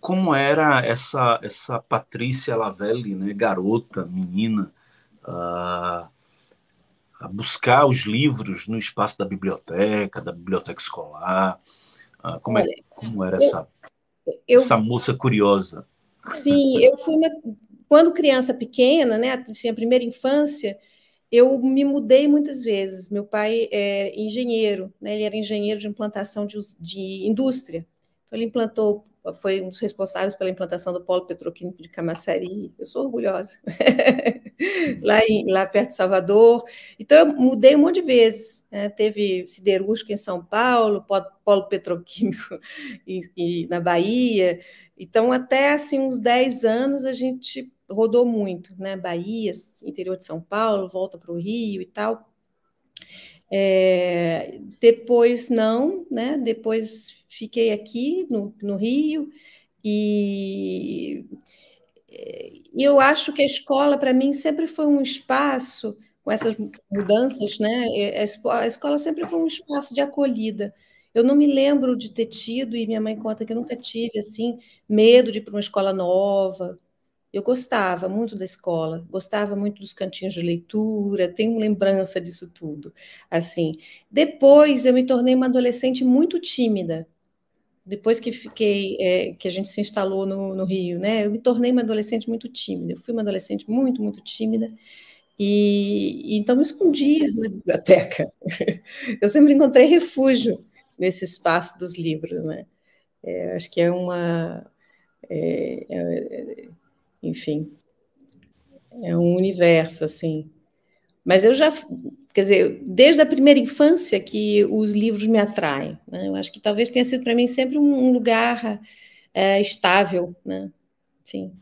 Como era essa essa Patrícia Lavelli, né, garota, menina, a, ah, a buscar os livros no espaço da biblioteca, da biblioteca escolar? A, ah, como, é, como era eu, essa, eu, essa moça curiosa? Sim, eu fui uma, quando criança pequena, né, assim, a primeira infância, eu me mudei muitas vezes. Meu pai é engenheiro, né? ele era engenheiro de implantação de, de indústria. Então, ele implantou foi um dos responsáveis pela implantação do polo petroquímico de Camaçari. Eu sou orgulhosa. lá, em, lá perto de Salvador. Então, eu mudei um monte de vezes. Né? Teve siderúrgico em São Paulo, polo petroquímico e, e na Bahia. Então, até assim, uns 10 anos, a gente rodou muito, né? Bahia, interior de São Paulo, volta para o Rio e tal, é, depois não, né? Depois fiquei aqui no, no Rio e eu acho que a escola para mim sempre foi um espaço com essas mudanças, né? É, a escola sempre foi um espaço de acolhida. Eu não me lembro de ter tido e minha mãe conta que eu nunca tive assim medo de ir para uma escola nova, eu gostava muito da escola, gostava muito dos cantinhos de leitura, tenho lembrança disso tudo. Assim, depois eu me tornei uma adolescente muito tímida. Depois que fiquei, é, que a gente se instalou no, no Rio, né? Eu me tornei uma adolescente muito tímida. Eu fui uma adolescente muito, muito tímida. E, e então me escondia na biblioteca. Eu sempre encontrei refúgio nesse espaço dos livros, né? É, acho que é uma é, é, é enfim, é um universo assim. Mas eu já, quer dizer, desde a primeira infância que os livros me atraem. Né? Eu acho que talvez tenha sido para mim sempre um lugar é, estável, né? Enfim.